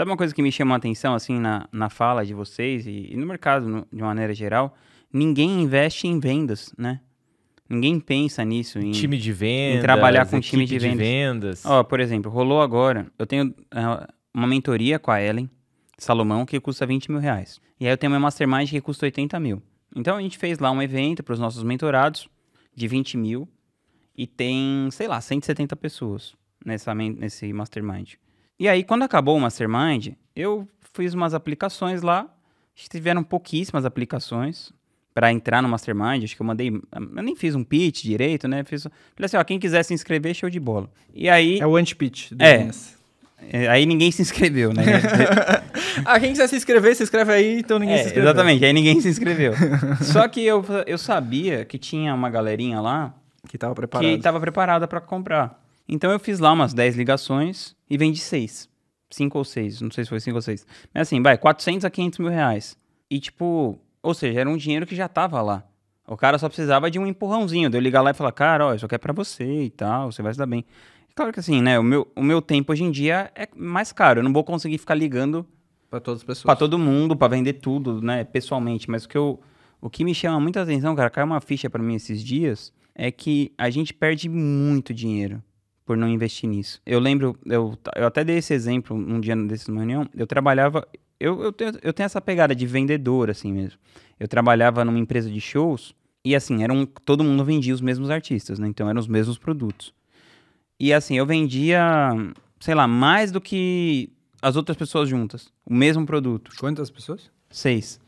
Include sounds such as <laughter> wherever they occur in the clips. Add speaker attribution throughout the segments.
Speaker 1: Sabe uma coisa que me chamou a atenção, assim, na, na fala de vocês e, e no mercado no, de maneira geral? Ninguém investe em vendas, né? Ninguém pensa nisso. Em, time de vendas. Em trabalhar com time de vendas. de vendas. Ó, por exemplo, rolou agora. Eu tenho é, uma mentoria com a Ellen Salomão que custa 20 mil reais. E aí eu tenho uma mastermind que custa 80 mil. Então a gente fez lá um evento para os nossos mentorados de 20 mil. E tem, sei lá, 170 pessoas nessa, nesse mastermind. E aí, quando acabou o Mastermind, eu fiz umas aplicações lá. Acho que tiveram pouquíssimas aplicações para entrar no Mastermind. Acho que eu mandei. Eu nem fiz um pitch direito, né? Fiz, falei assim: ó, quem quiser se inscrever, show de bola. E aí. É o anti-pitch do é, é Aí ninguém se inscreveu, né? <laughs>
Speaker 2: ah, quem quiser se inscrever, se inscreve aí, então ninguém é, se inscreveu. Exatamente, aí ninguém se inscreveu. <laughs> Só
Speaker 1: que eu, eu sabia que tinha uma galerinha lá. Que estava preparada. Que estava preparada para comprar. Então eu fiz lá umas 10 ligações e vendi 6. 5 ou 6, não sei se foi 5 ou 6. Mas assim, vai, 400 a 500 mil reais. E tipo, ou seja, era um dinheiro que já tava lá. O cara só precisava de um empurrãozinho, de eu ligar lá e falar, cara, ó, isso aqui é pra você e tal, você vai se dar bem. E é claro que assim, né, o meu, o meu tempo hoje em dia é mais caro, eu não vou conseguir ficar ligando...
Speaker 2: Pra todas as pessoas. Pra todo
Speaker 1: mundo, pra vender tudo, né, pessoalmente. Mas o que eu... O que me chama muita atenção, cara, caiu uma ficha para mim esses dias, é que a gente perde muito dinheiro por não investir nisso. Eu lembro, eu, eu até dei esse exemplo um dia desses numa reunião, eu trabalhava, eu, eu, tenho, eu tenho essa pegada de vendedor, assim mesmo. Eu trabalhava numa empresa de shows, e assim, eram, todo mundo vendia os mesmos artistas, né? Então eram os mesmos produtos. E assim, eu vendia, sei lá, mais do que as outras pessoas juntas. O mesmo produto. Quantas pessoas? Seis.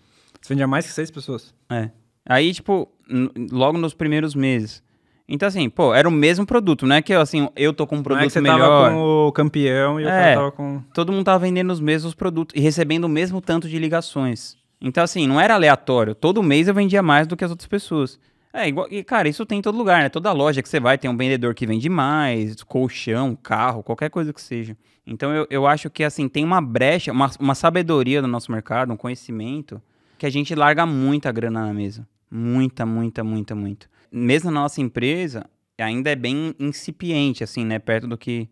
Speaker 1: Você vendia mais que seis pessoas? É. Aí, tipo, logo nos primeiros meses, então, assim, pô, era o mesmo produto, né? Que, assim, eu tô com um produto não é que você melhor. tava com o campeão e é, eu tava com... Todo mundo tava vendendo os mesmos produtos e recebendo o mesmo tanto de ligações. Então, assim, não era aleatório. Todo mês eu vendia mais do que as outras pessoas. É, igual, e, cara, isso tem em todo lugar, né? Toda loja que você vai tem um vendedor que vende mais, colchão, carro, qualquer coisa que seja. Então, eu, eu acho que, assim, tem uma brecha, uma, uma sabedoria no nosso mercado, um conhecimento, que a gente larga muita grana na mesa. Muita, muita, muita, muito mesmo na nossa empresa, ainda é bem incipiente, assim, né? Perto do que,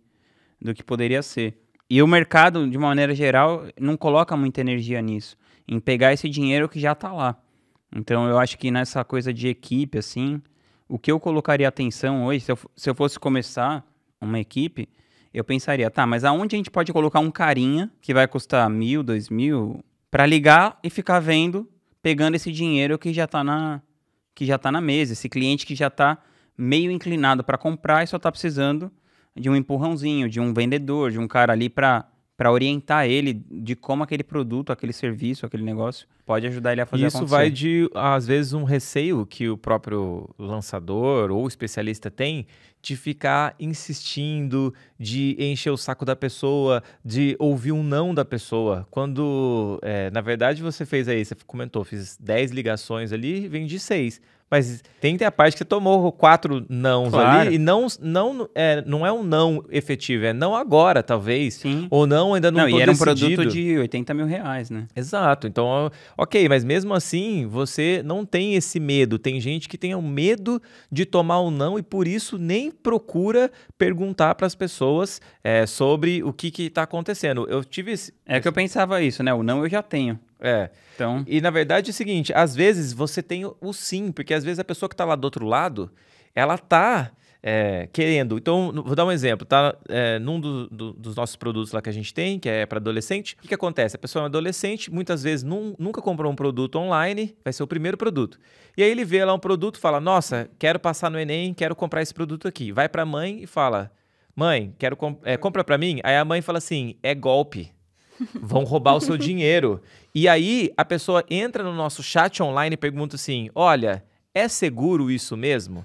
Speaker 1: do que poderia ser. E o mercado, de uma maneira geral, não coloca muita energia nisso, em pegar esse dinheiro que já está lá. Então, eu acho que nessa coisa de equipe, assim, o que eu colocaria atenção hoje, se eu, se eu fosse começar uma equipe, eu pensaria, tá, mas aonde a gente pode colocar um carinha que vai custar mil, dois mil, para ligar e ficar vendo, pegando esse dinheiro que já está na, que já está na mesa, esse cliente que já está meio inclinado para comprar e só está precisando de um empurrãozinho, de um vendedor, de um cara ali para para orientar ele de como aquele produto, aquele serviço, aquele negócio pode ajudar ele a fazer Isso acontecer. vai de, às
Speaker 3: vezes, um receio que o próprio lançador ou especialista tem de ficar insistindo, de encher o saco da pessoa, de ouvir um não da pessoa. Quando, é, na verdade, você fez aí, você comentou, fiz 10 ligações ali, vendi 6 mas tem que ter a parte que você tomou quatro nãos claro. ali e não, não, é, não é um não efetivo, é não agora, talvez. Sim. Ou não, ainda não Não, e era decidido. um produto
Speaker 1: de 80 mil reais, né?
Speaker 3: Exato. Então, ok, mas mesmo assim, você não tem esse medo. Tem gente que tem o medo de tomar o um não e por isso nem procura perguntar para as pessoas é, sobre o que está acontecendo. Eu tive. Esse... É que eu pensava isso, né? O não eu já tenho. É. Então... E na verdade é o seguinte, às vezes você tem o sim, porque às vezes a pessoa que está lá do outro lado, ela tá é, querendo. Então, vou dar um exemplo, tá? É, num do, do, dos nossos produtos lá que a gente tem, que é para adolescente, o que, que, acontece? A pessoa é adolescente, muitas vezes num, nunca comprou um produto online, vai ser o primeiro produto. E aí ele vê lá um produto, fala: Nossa, quero passar no Enem, quero comprar esse produto aqui. Vai para a mãe e fala: Mãe, quero comp é, compra para mim. Aí a mãe fala assim: É golpe. Vão roubar o seu dinheiro. E aí a pessoa entra no nosso chat online e pergunta assim: olha, é seguro isso mesmo?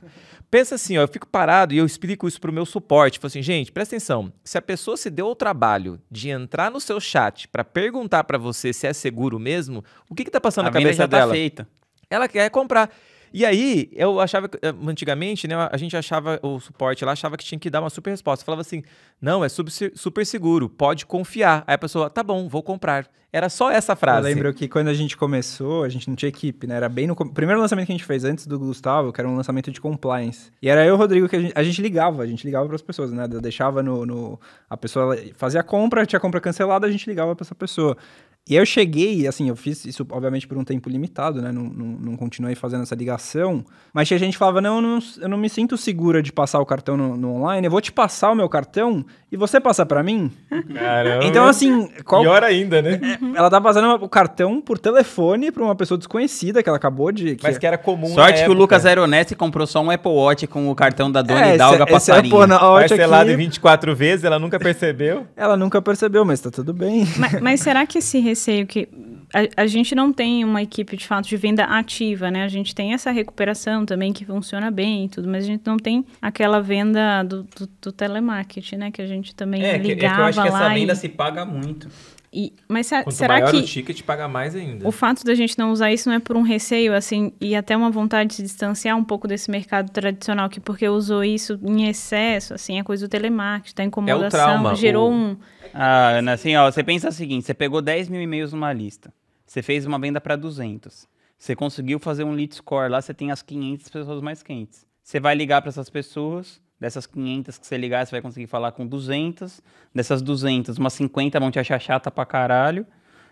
Speaker 3: Pensa assim, ó, eu fico parado e eu explico isso para o meu suporte. Falo assim, gente, presta atenção. Se a pessoa se deu o trabalho de entrar no seu chat para perguntar para você se é seguro mesmo, o que que tá passando a na cabeça já tá dela? Tá feita. Ela quer comprar. E aí, eu achava, eh, antigamente, né, a gente achava, o suporte lá achava que tinha que dar uma super resposta. Falava assim, não, é super seguro, pode confiar. Aí a pessoa, tá bom, vou comprar. Era só essa frase. Eu lembro
Speaker 2: que quando a gente começou, a gente não tinha equipe, né? Era bem no... Primeiro lançamento que a gente fez antes do Gustavo, que era um lançamento de compliance. E era eu Rodrigo que a gente, a gente ligava, a gente ligava para as pessoas, né? Deixava no, no... A pessoa fazia a compra, tinha a compra cancelada, a gente ligava para essa pessoa. E aí eu cheguei, assim, eu fiz isso, obviamente, por um tempo limitado, né? Não, não, não continuei fazendo essa ligação. Mas a gente falava, não eu, não, eu não me sinto segura de passar o cartão no, no online, eu vou te passar o meu cartão e você passa para mim? Caramba. Então, assim... Qual... Pior ainda, né? <laughs> Ela tá passando o cartão por telefone pra uma pessoa desconhecida que ela acabou de... Que... Mas que era comum Sorte que o Lucas
Speaker 1: Aeronesse comprou só um Apple Watch com o cartão da Dona é, Hidalga é, esse, é Passarinho. Esse Parcelado
Speaker 2: aqui... em 24 vezes, ela nunca percebeu? Ela nunca percebeu, mas tá tudo bem. Mas, mas será que esse receio que a, a, gente não tem uma equipe de fato de venda ativa, né? A gente tem essa recuperação também que funciona bem e tudo, mas a gente não tem aquela venda do, do, do telemarketing, né? Que a gente também é, ligava lá. É que eu acho que essa venda e...
Speaker 1: se paga muito.
Speaker 2: E, mas se, Quanto será maior que o ticket
Speaker 3: paga mais ainda. O
Speaker 2: fato da gente não usar isso não é por um receio assim e até uma vontade de se distanciar um pouco desse mercado tradicional que porque usou isso em excesso, assim, a é coisa do telemarketing, da incomodação, é o trauma, gerou o... um
Speaker 1: Ah, Ana, assim, ó, você pensa o seguinte, você pegou 10 mil e-mails numa lista. Você fez uma venda para 200. Você conseguiu fazer um lead score lá, você tem as 500 pessoas mais quentes. Você vai ligar para essas pessoas, Dessas 500 que você ligar, você vai conseguir falar com 200. Dessas 200, umas 50 vão te achar chata pra caralho.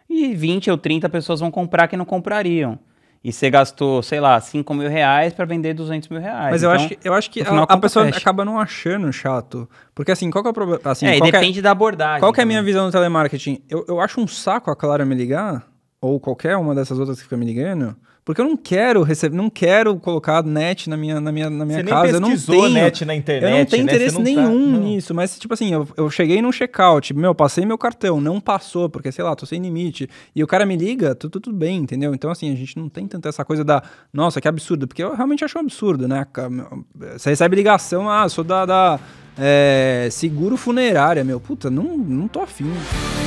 Speaker 1: E 20 ou 30 pessoas vão comprar que não comprariam. E você gastou, sei lá, 5 mil reais para vender 200 mil reais. Mas eu, acho então, que, eu acho que a, a pessoa fecha.
Speaker 2: acaba não achando chato. Porque assim, qual que é o problema? Assim, é, é depende é, da abordagem. Qual que é a minha visão do telemarketing? Eu, eu acho um saco a Clara me ligar ou qualquer uma dessas outras que fica me ligando, porque eu não quero receber, não quero colocar net na minha, na minha, na minha Você casa. eu não tenho net na internet. Eu não tenho né? interesse não tá- nenhum tá, nisso. Mas, tipo assim, eu, eu cheguei num check-out, meu, passei meu cartão, não passou, porque, sei lá, tô sem limite. E o cara me liga, tudo, tudo bem, entendeu? Então, assim, a gente não tem tanta essa coisa da, nossa, que absurdo, porque eu realmente acho um absurdo, né? Você recebe ligação, ah, sou da, da é, seguro funerária, meu. Puta, não, não tô afim.